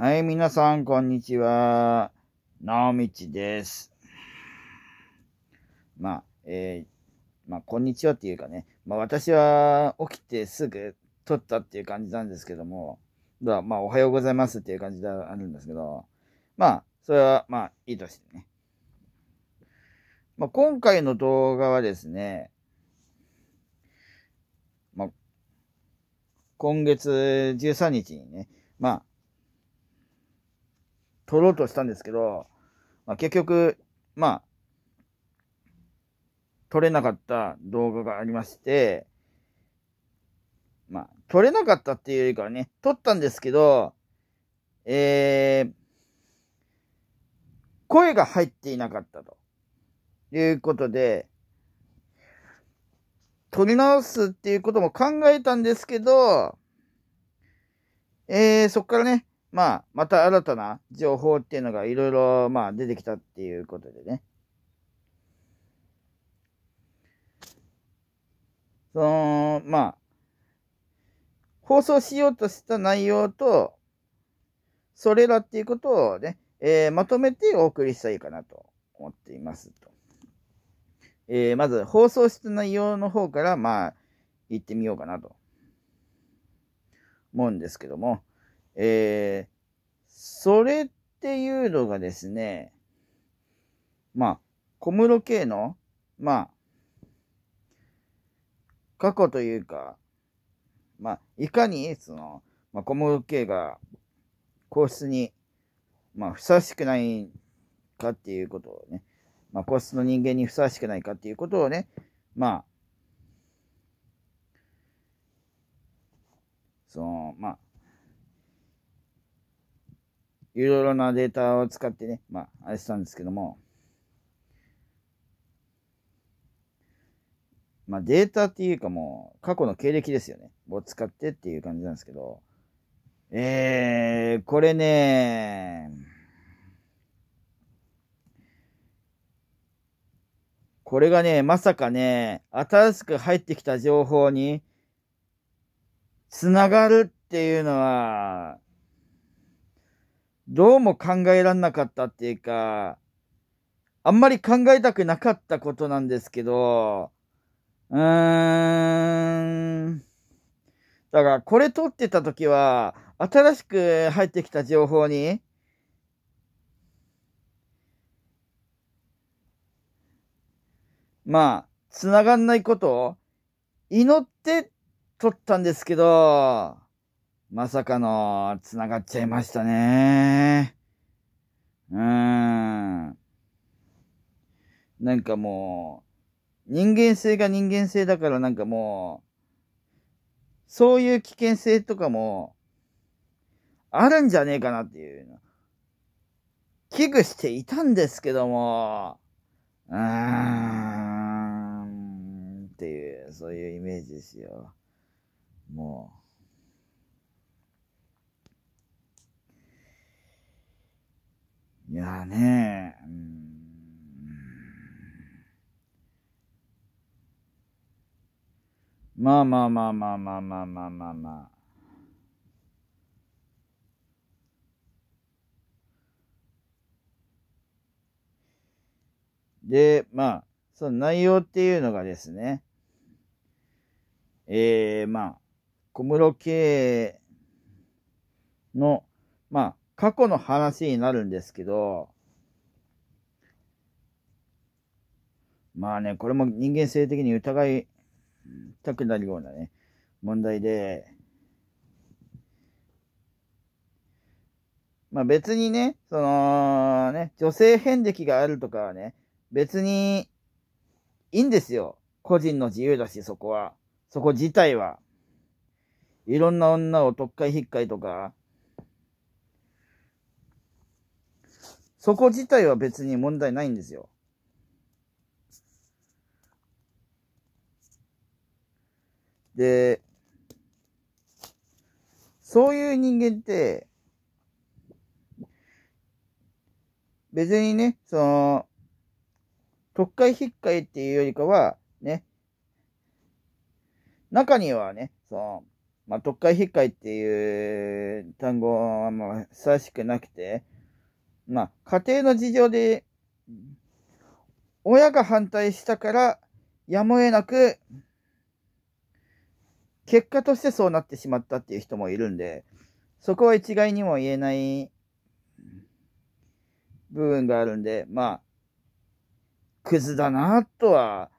はい、皆さん、こんにちは。なおみちです。まあ、えー、まあ、こんにちはっていうかね、まあ、私は起きてすぐ撮ったっていう感じなんですけども、だまあ、おはようございますっていう感じではあるんですけど、まあ、それは、まあ、いいとしてね。まあ、今回の動画はですね、まあ、今月13日にね、まあ、取ろうとしたんですけど、まあ、結局、まあ、撮れなかった動画がありまして、まあ、撮れなかったっていうよりかはね、撮ったんですけど、えー、声が入っていなかったと。いうことで、撮り直すっていうことも考えたんですけど、えー、そっからね、まあ、また新たな情報っていうのがいろいろ、まあ、出てきたっていうことでね。その、まあ、放送しようとした内容と、それらっていうことをね、えー、まとめてお送りしたいかなと思っていますと。えー、まず、放送した内容の方から、まあ、行ってみようかなと思うんですけども、えー、それっていうのがですね、まあ、小室圭の、まあ、過去というか、まあ、いかに、その、まあ、小室圭が皇室に、まあ、ふさわしくないかっていうことをね、まあ、皇室の人間にふさわしくないかっていうことをね、まあ、その、まあ、いろいろなデータを使ってね、まあ、あれしたんですけども、まあ、データっていうかもう、過去の経歴ですよね。を使ってっていう感じなんですけど、えー、これね、これがね、まさかね、新しく入ってきた情報に、つながるっていうのは、どうも考えらんなかったっていうか、あんまり考えたくなかったことなんですけど、うーん。だから、これ撮ってた時は、新しく入ってきた情報に、まあ、繋がんないことを祈って撮ったんですけど、まさかの、繋がっちゃいましたね。うーん。なんかもう、人間性が人間性だからなんかもう、そういう危険性とかも、あるんじゃねえかなっていう。危惧していたんですけども、うーん、っていう、そういうイメージですよ。もう。いやね、うん、まあまあまあまあまあまあまあまあまあ。で、まあ、その内容っていうのがですね、ええー、まあ、小室圭の、まあ、過去の話になるんですけど、まあね、これも人間性的に疑いたくなるようなね、問題で、まあ別にね、そのね、女性遍歴があるとかはね、別にいいんですよ。個人の自由だし、そこは。そこ自体は。いろんな女を特会引っかいとか、そこ自体は別に問題ないんですよ。で、そういう人間って、別にね、その、特会引っかっていうよりかは、ね、中にはね、その、まあ、特会引っかっていう単語はまあ、わしくなくて、まあ、家庭の事情で、親が反対したから、やむを得なく、結果としてそうなってしまったっていう人もいるんで、そこは一概にも言えない部分があるんで、まあ、クズだなとは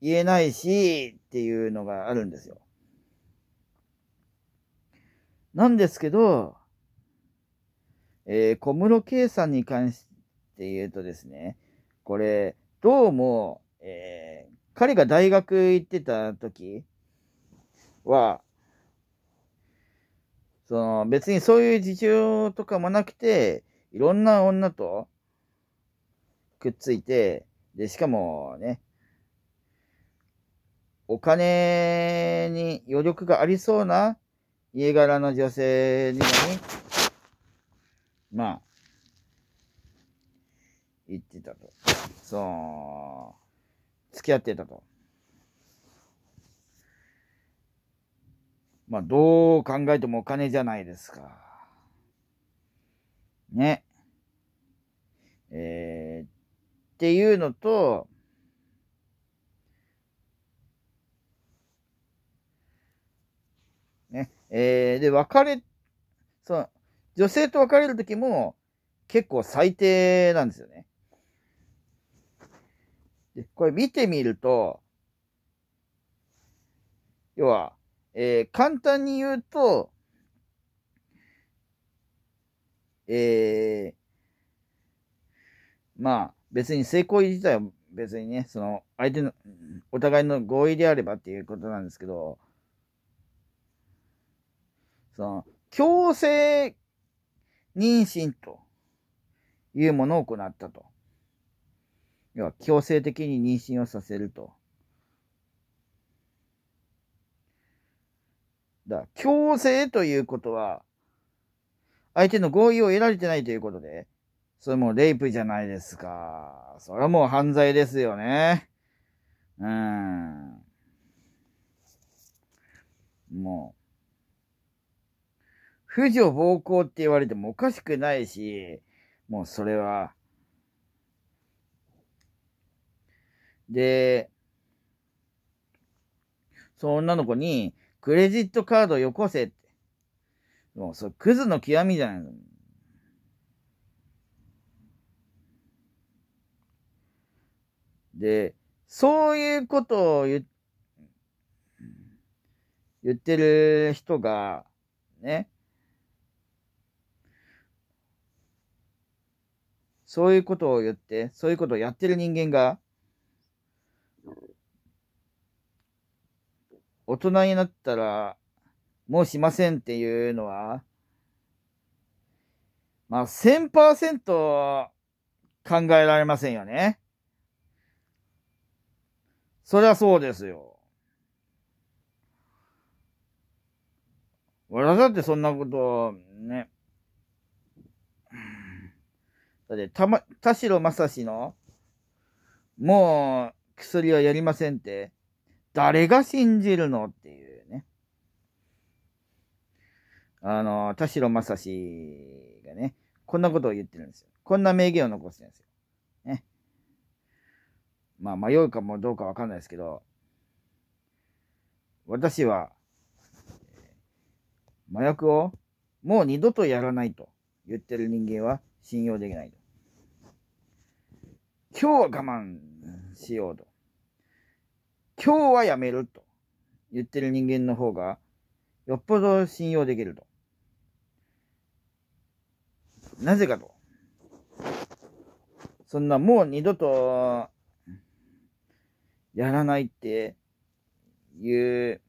言えないし、っていうのがあるんですよ。なんですけど、えー、小室圭さんに関して言うとですね、これ、どうも、えー、彼が大学行ってた時は、その別にそういう事情とかもなくて、いろんな女とくっついて、で、しかもね、お金に余力がありそうな家柄の女性にもね、まあ、言ってたと。そう、付き合ってたと。まあ、どう考えてもお金じゃないですか。ね。えー、っていうのと、ね。えー、で、別れ、そう、女性と別れる時も結構最低なんですよね。で、これ見てみると、要は、えー、簡単に言うと、えー、まあ、別に性行為自体は別にね、その、相手の、お互いの合意であればっていうことなんですけど、その、強制妊娠というものを行ったと。要は強制的に妊娠をさせると。だ強制ということは、相手の合意を得られてないということで、それもレイプじゃないですか。それはもう犯罪ですよね。うん。もう。婦女暴行って言われてもおかしくないし、もうそれは。で、その女の子に、クレジットカードよこせって。もう、それ、クズの極みじゃないの。で、そういうことを言言ってる人が、ね、そういうことを言って、そういうことをやってる人間が、大人になったら、もうしませんっていうのは、まあ1000%考えられませんよね。そりゃそうですよ。俺だってそんなこと、ね、だって、たま、田代正史の、もう、薬はやりませんって、誰が信じるのっていうね。あの、田代正史がね、こんなことを言ってるんですよ。こんな名言を残してるんですよ。ね。まあ、迷うかもどうかわかんないですけど、私は、麻薬をもう二度とやらないと言ってる人間は信用できないと。今日は我慢しようと。今日はやめると言ってる人間の方がよっぽど信用できると。なぜかと。そんなもう二度とやらないっていう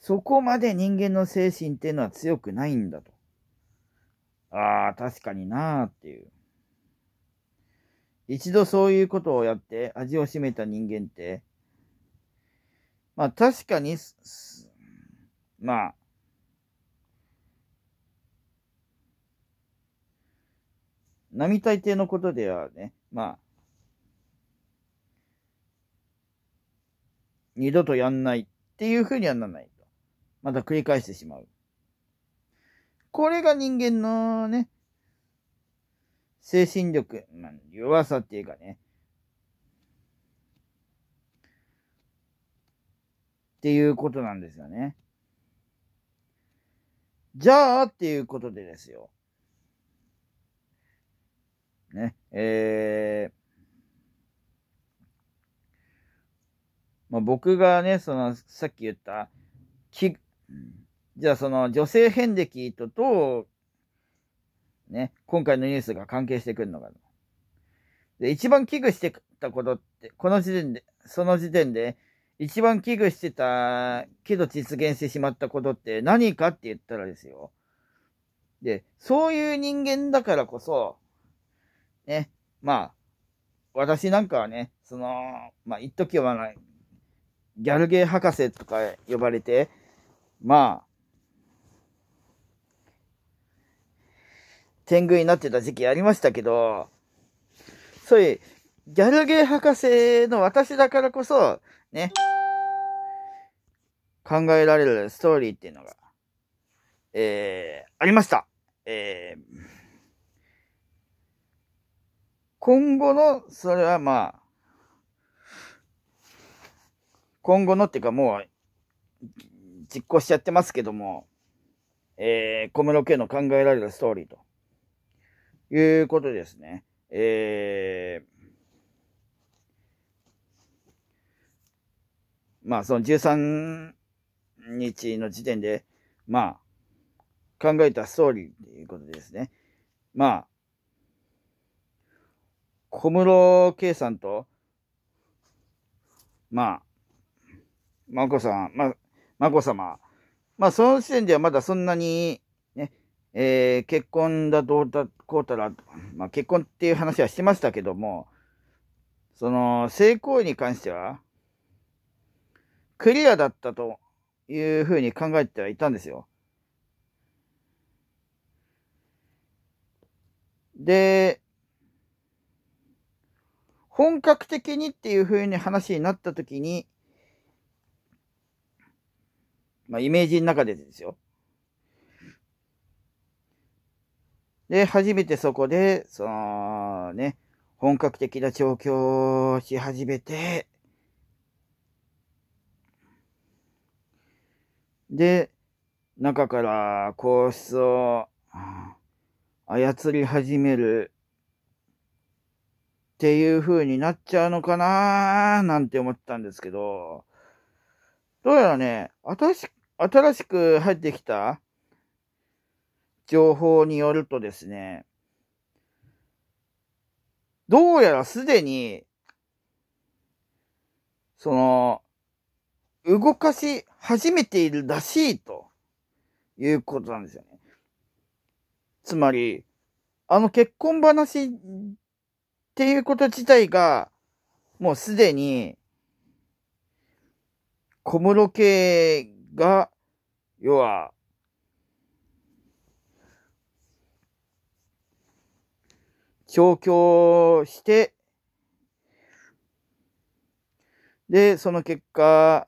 そこまで人間の精神っていうのは強くないんだと。ああ、確かになーっていう。一度そういうことをやって味を占めた人間って、まあ確かに、まあ、並大抵のことではね、まあ、二度とやんないっていうふうにはならないと。また繰り返してしまう。これが人間のね、精神力、まあ、弱さっていうかね、っていうことなんですよね。じゃあっていうことでですよ。ね、えー、まあ、僕がね、その、さっき言った、き、うんじゃあその女性遍歴とどう、ね、今回のニュースが関係してくるのかで、一番危惧してたことって、この時点で、その時点で、一番危惧してたけど実現してしまったことって何かって言ったらですよ。で、そういう人間だからこそ、ね、まあ、私なんかはね、その、まあ、一時はない、ギャルゲー博士とか呼ばれて、まあ、天狗になってた時期ありましたけど、そういう、ギャルゲー博士の私だからこそ、ね、考えられるストーリーっていうのが、えー、ありました。えー、今後の、それはまあ、今後のっていうかもう、実行しちゃってますけども、えー、小室家の考えられるストーリーと。いうことですね。えー、まあその13日の時点で、まあ、考えたストーリーっていうことですね。まあ、小室圭さんと、まあ、眞子さん、ま、眞子様。まあ、その時点ではまだそんなに、ね、えー、結婚だどうだこうたら、まあ、結婚っていう話はしてましたけども、その、性行為に関しては、クリアだったというふうに考えてはいたんですよ。で、本格的にっていうふうに話になったときに、まあ、イメージの中でですよ。で、初めてそこで、そのね、本格的な調教をし始めて、で、中から皇室を操り始めるっていう風になっちゃうのかなーなんて思ったんですけど、どうやらね、新し新しく入ってきた情報によるとですね、どうやらすでに、その、動かし始めているらしいということなんですよね。つまり、あの結婚話っていうこと自体が、もうすでに、小室家が、要は、調教して、で、その結果、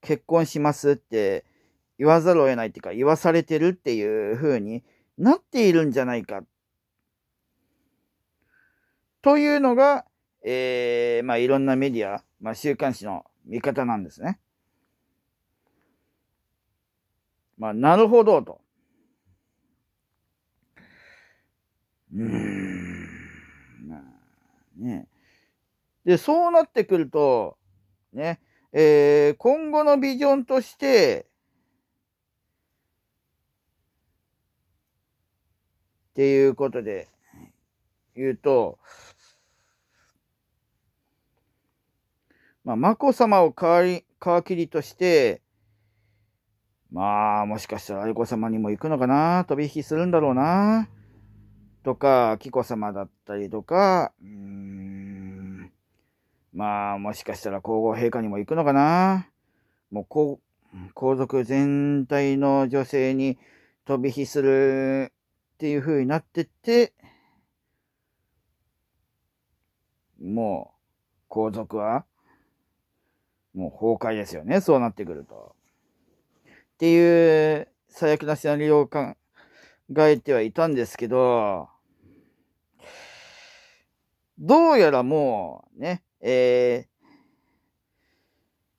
結婚しますって言わざるを得ないっていうか、言わされてるっていう風になっているんじゃないか。というのが、えー、まあいろんなメディア、まあ週刊誌の見方なんですね。まあなるほどと。うーん、まあね。で、そうなってくると、ね、えー、今後のビジョンとして、っていうことで言うと、まあ、眞子さまを皮切りとして、まあ、もしかしたら愛子さまにも行くのかな、飛び引きするんだろうな。とか、紀子様だったりとか、まあ、もしかしたら皇后陛下にも行くのかな。もう皇、皇族全体の女性に飛び火するっていう風になってって、もう、皇族は、もう崩壊ですよね。そうなってくると。っていう、最悪なシナリオをえてはいたんですけど、どうやらもうね、えー、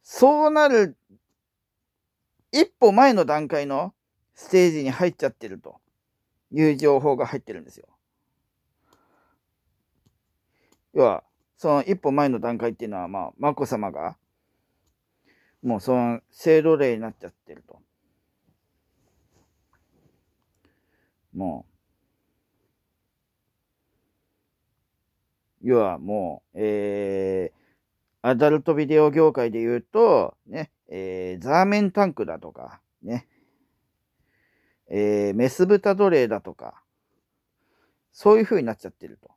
そうなる一歩前の段階のステージに入っちゃってるという情報が入ってるんですよ。要は、その一歩前の段階っていうのは、まあ、眞子さまが、もうその、制奴隷になっちゃってると。もう、要はもう、えー、アダルトビデオ業界で言うと、ね、えー、ザーメンタンクだとか、ね、えー、メス豚奴隷だとか、そういう風になっちゃってると。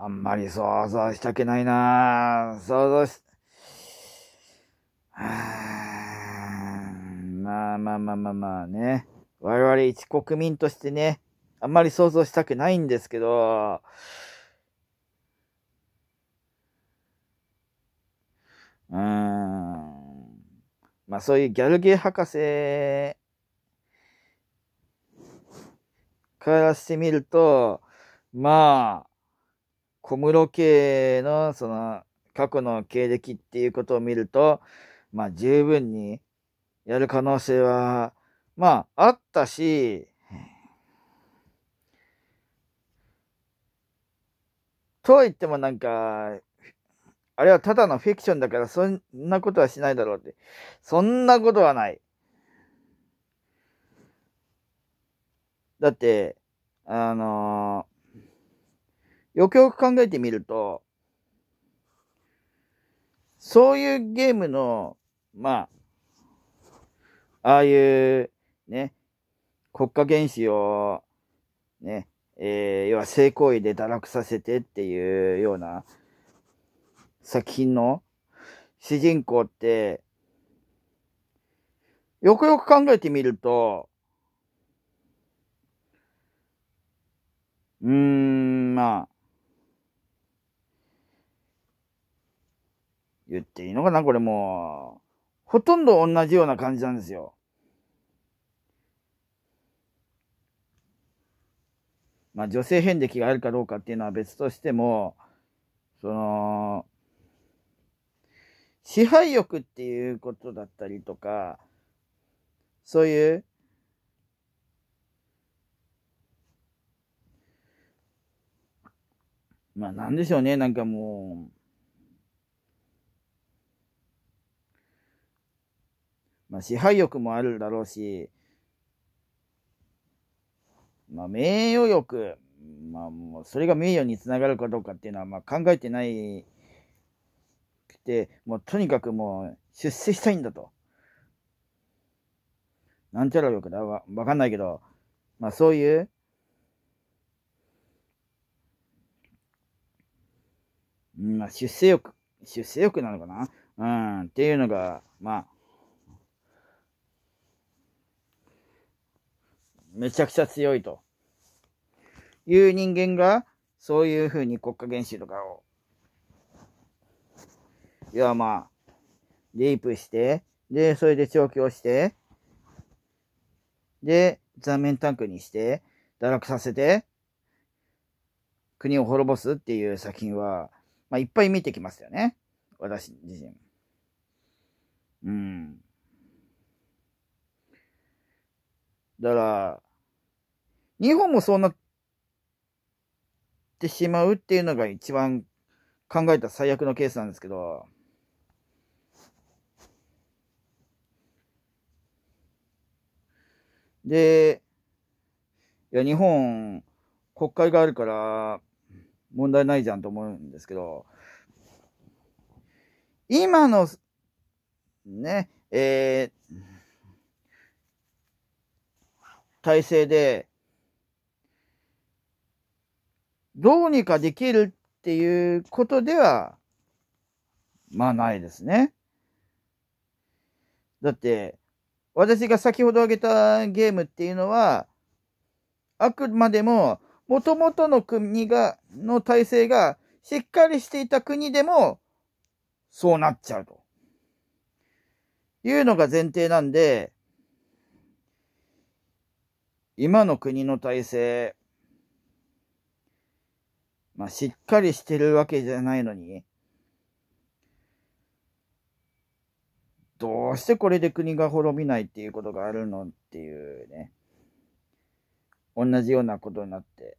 あんまり想像したくないなぁ。想像し、はぁ。まあまあまあまあまあね。我々一国民としてね、あんまり想像したくないんですけど、うーん。まあそういうギャルゲー博士からしてみると、まあ、小室家のその過去の経歴っていうことを見ると、まあ十分にやる可能性は、まあ、あったし、とは言ってもなんか、あれはただのフィクションだからそんなことはしないだろうって。そんなことはない。だって、あのー、よくよく考えてみると、そういうゲームの、まあ、ああいうね、国家元首をね、えー、要は性行為で堕落させてっていうような作品の主人公って、よくよく考えてみると、うーん、まあ、言っていいのかなこれもう、ほとんど同じような感じなんですよ。まあ、女性遍歴があるかどうかっていうのは別としても、その、支配欲っていうことだったりとか、そういう、まあなんでしょうね、なんかもう、まあ支配欲もあるだろうし、まあ、名誉欲、まあ、もうそれが名誉につながるかどうかっていうのは、まあ、考えてないくて、もうとにかくもう出世したいんだと。なんちゃら欲だわ、わかんないけど、まあそういう、まあ出世欲、出世欲なのかなうん、っていうのが、まあ、めちゃくちゃ強いという人間が、そういうふうに国家元首とかを、いやまあ、レイプして、で、それで調教して、で、残面タンクにして、堕落させて、国を滅ぼすっていう作品は、まあ、いっぱい見てきましたよね。私自身。うん。だから、日本もそうなってしまうっていうのが一番考えた最悪のケースなんですけど、で、いや、日本、国会があるから、問題ないじゃんと思うんですけど、今の、ね、えー、体制で、どうにかできるっていうことでは、まあないですね。だって、私が先ほど挙げたゲームっていうのは、あくまでも、元々の国が、の体制がしっかりしていた国でも、そうなっちゃうと。いうのが前提なんで、今の国の体制、まあ、しっかりしてるわけじゃないのに、どうしてこれで国が滅びないっていうことがあるのっていうね。同じようなことになって。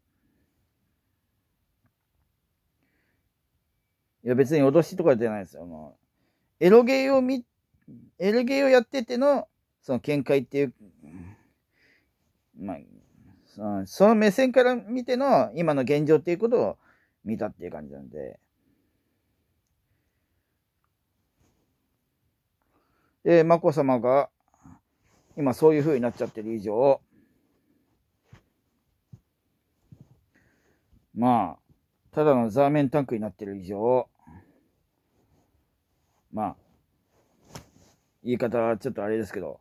いや別に脅しとかじゃないですよ。もうエロゲーを見、エロゲーをやってての、その見解っていう、まあ、その目線から見ての今の現状っていうことを見たっていう感じなんで。で、眞子さまが、今そういう風になっちゃってる以上、まあ、ただのザーメンタンクになってる以上、まあ、言い方はちょっとあれですけど、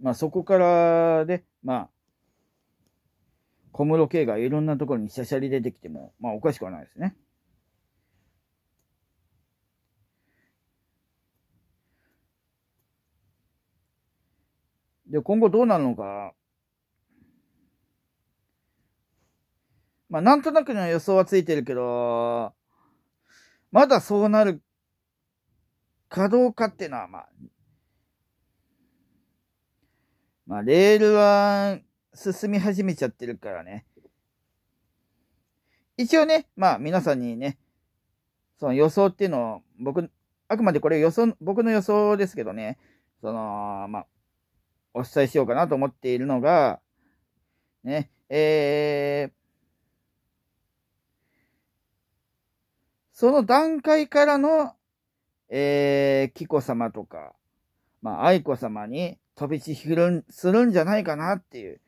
まあ、そこからで、まあ、小室圭がいろんなところにしゃしゃり出てきても、まあ、おかしくはないですね。で、今後どうなるのか。まあ、なんとなくの予想はついてるけど、まだそうなるかどうかっていうのは、まあ、まあ、レールは進み始めちゃってるからね。一応ね、まあ、皆さんにね、その予想っていうのを、僕、あくまでこれ予想、僕の予想ですけどね、その、まあ、お伝えしようかなと思っているのが、ね、えー、その段階からの、えー、紀子様とか、まあ、愛子様に、飛び地するするんじゃないかなっていう。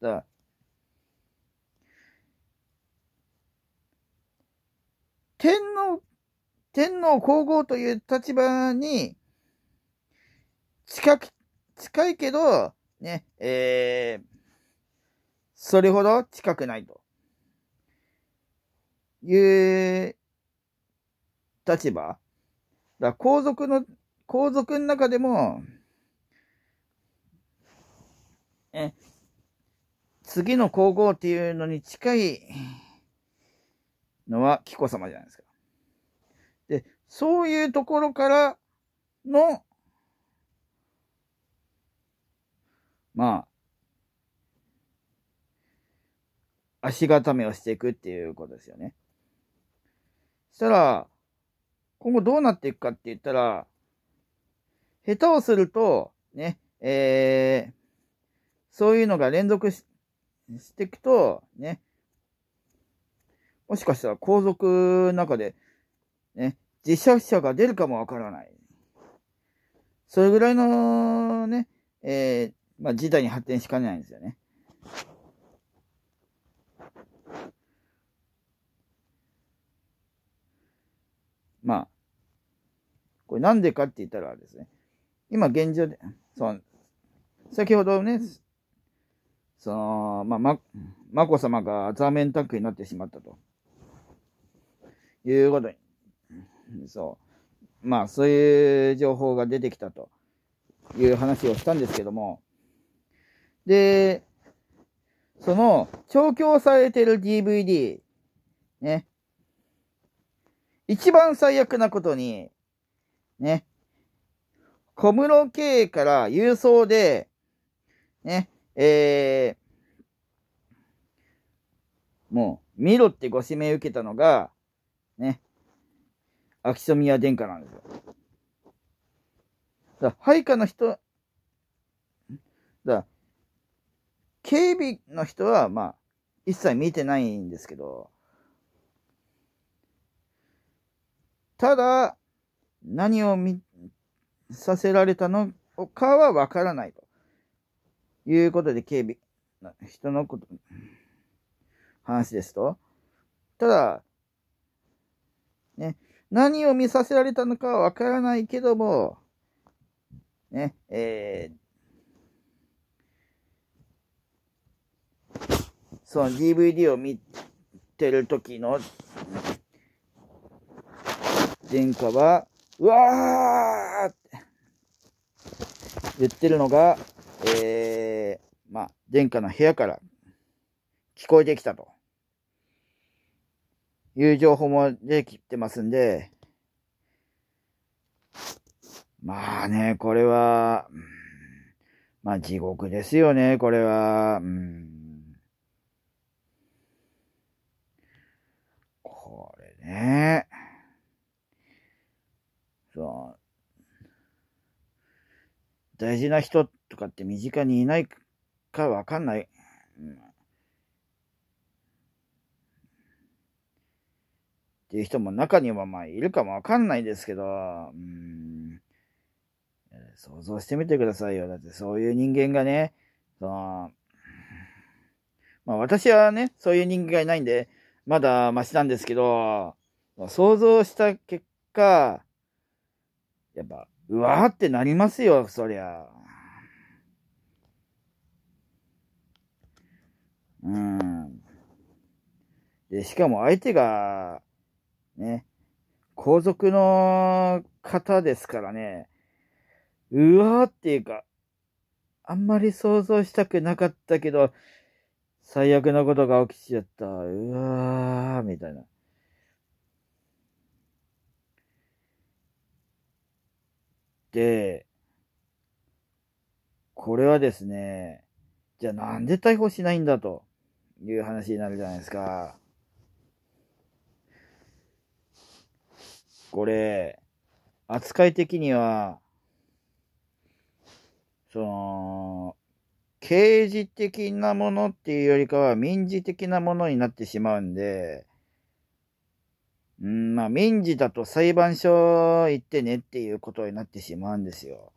だ天皇、天皇皇后という立場に、近く、近いけど、ね、えー、それほど近くないと。いう立場。だ皇族の、皇族の中でも、え次の皇后っていうのに近いのは紀子様じゃないですか。で、そういうところからの、まあ、足固めをしていくっていうことですよね。したら、今後どうなっていくかって言ったら、下手をすると、ね、えー、そういうのが連続ししていくと、ね、もしかしたら皇族の中で、ね、自社者が出るかもわからない。それぐらいのね、えー、まあ、事態に発展しかねないんですよね。まあ、これなんでかって言ったらですね、今現状で、そう、先ほどね、その、まあ、ま、まこさまがザーメンタックになってしまったと。いうことに。そう。まあ、そういう情報が出てきたという話をしたんですけども。で、その、調教されてる DVD、ね。一番最悪なことに、ね。小室圭から郵送で、ね、えー、もう、見ろってご指名受けたのが、ね、秋篠宮殿下なんですよ。だ配下の人、だ警備の人は、まあ、一切見てないんですけど、ただ、何を見させられたのかはわからないと。いうことで警備、人のこと、話ですと。ただ、ね、何を見させられたのかはわからないけども、ね、えー、その DVD を見てる時の殿下は、うわーって言ってるのが、えー殿下の部屋から聞こえてきたという情報も出てきてますんで、まあね、これは、まあ地獄ですよね、これは。これね。そう。大事な人とかって身近にいないかわかんない。っていう人も中にはまあいるかもわかんないですけど、うん、想像してみてくださいよ。だってそういう人間がね、その、まあ私はね、そういう人間がいないんで、まだマシなんですけど、想像した結果、やっぱ、うわーってなりますよ、そりゃ。うん。で、しかも相手が、ね、皇族の方ですからね、うわーっていうか、あんまり想像したくなかったけど、最悪なことが起きちゃった。うわー、みたいな。で、これはですね、じゃあなんで逮捕しないんだと。いう話になるじゃないですか。これ、扱い的には、その、刑事的なものっていうよりかは民事的なものになってしまうんで、ん、まあ民事だと裁判所行ってねっていうことになってしまうんですよ。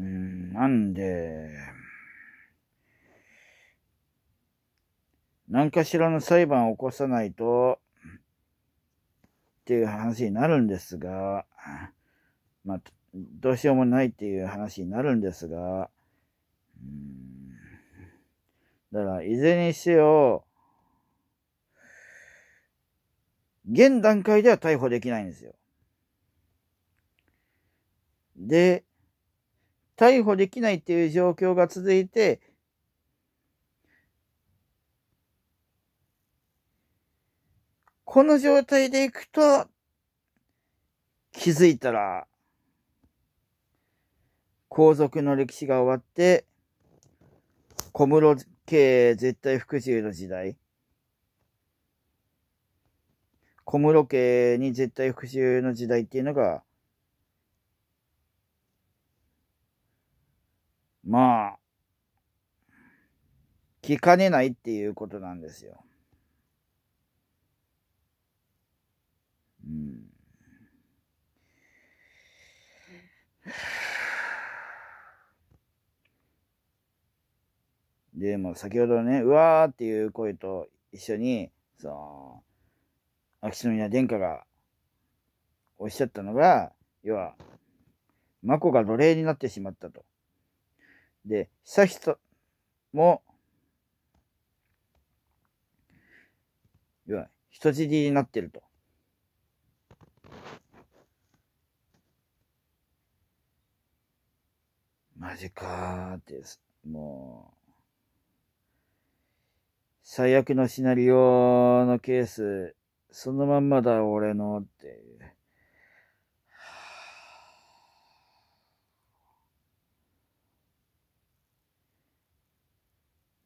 うん、なんで、何かしらの裁判を起こさないと、っていう話になるんですが、まあ、どうしようもないっていう話になるんですが、うん、だから、いずれにせよ、現段階では逮捕できないんですよ。で、逮捕できないっていう状況が続いて、この状態でいくと、気づいたら、皇族の歴史が終わって、小室家絶対服従の時代。小室家に絶対復讐の時代っていうのがまあ、聞かねないっていうことなんですよ。うん。で、も先ほどね、うわーっていう声と一緒に、その、秋篠宮殿下がおっしゃったのが、要は、眞子が奴隷になってしまったと。で、悠仁も、いわ人質になってると。マジかーって、もう、最悪のシナリオのケース、そのまんまだ俺のっていう。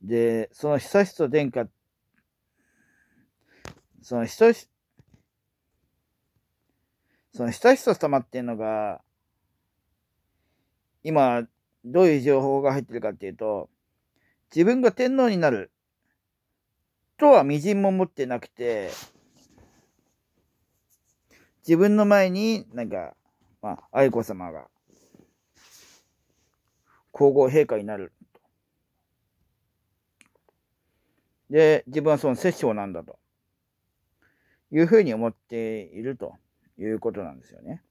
で、その悠仁殿下、その人、その悠仁様っていうのが、今、どういう情報が入ってるかっていうと、自分が天皇になるとは微塵も持ってなくて、自分の前になんか、まあ、愛子様が皇后陛下になるで、自分はその殺生なんだと。いうふうに思っているということなんですよね。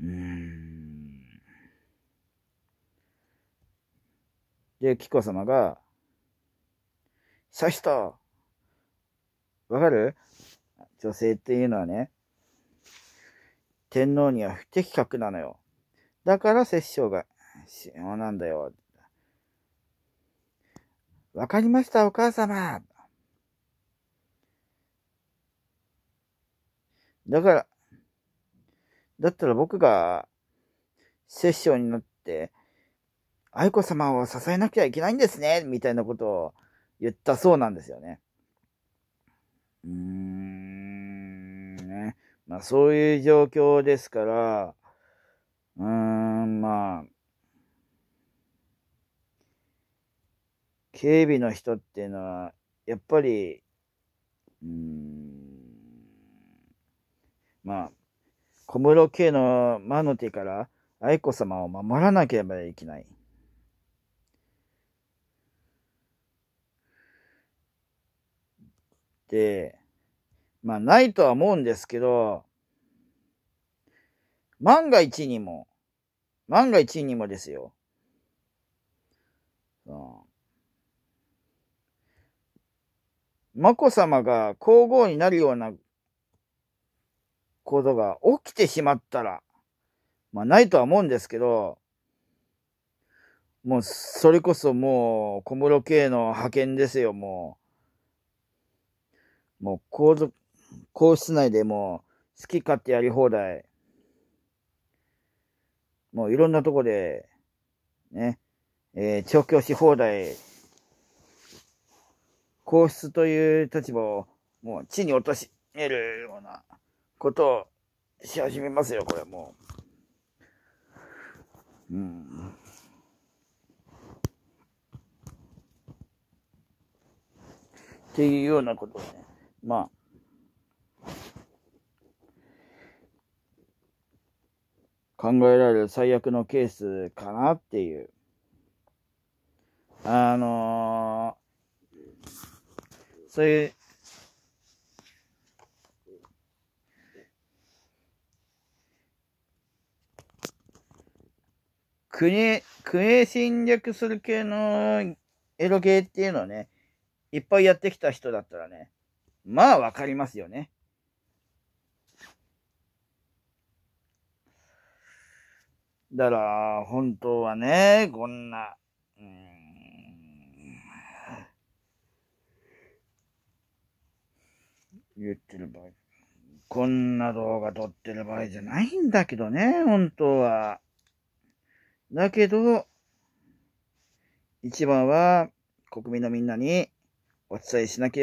うんで、紀子様が、さしたわかる女性っていうのはね、天皇には不適格なのよ。だから殺生が必要なんだよ。わかりました、お母様。だから、だったら僕が、殺生になって、愛子様を支えなきゃいけないんですね、みたいなことを言ったそうなんですよね。うーん、ね。まあそういう状況ですから、うーん、まあ、警備の人っていうのは、やっぱり、うん、まあ、小室圭の魔の手から愛子様を守らなければいけない。で、まあ、ないとは思うんですけど、万が一にも、万が一にもですよ。うん。眞子さまが皇后になるようなことが起きてしまったら、まあないとは思うんですけど、もうそれこそもう小室圭の派遣ですよ、もう。もう皇族、皇室内でも好き勝手やり放題。もういろんなとこで、ね、えー、調教し放題、皇室という立場をもう地に落としめるようなことをし始めますよ、これもう。うん。っていうようなことをね、まあ、考えられる最悪のケースかなっていう。あのー、そういう、国、国へ侵略する系のエロゲーっていうのをね、いっぱいやってきた人だったらね、まあわかりますよね。だから、本当はね、こんな、言ってる場合。こんな動画撮ってる場合じゃないんだけどね、本当は。だけど、一番は国民のみんなにお伝えしなければ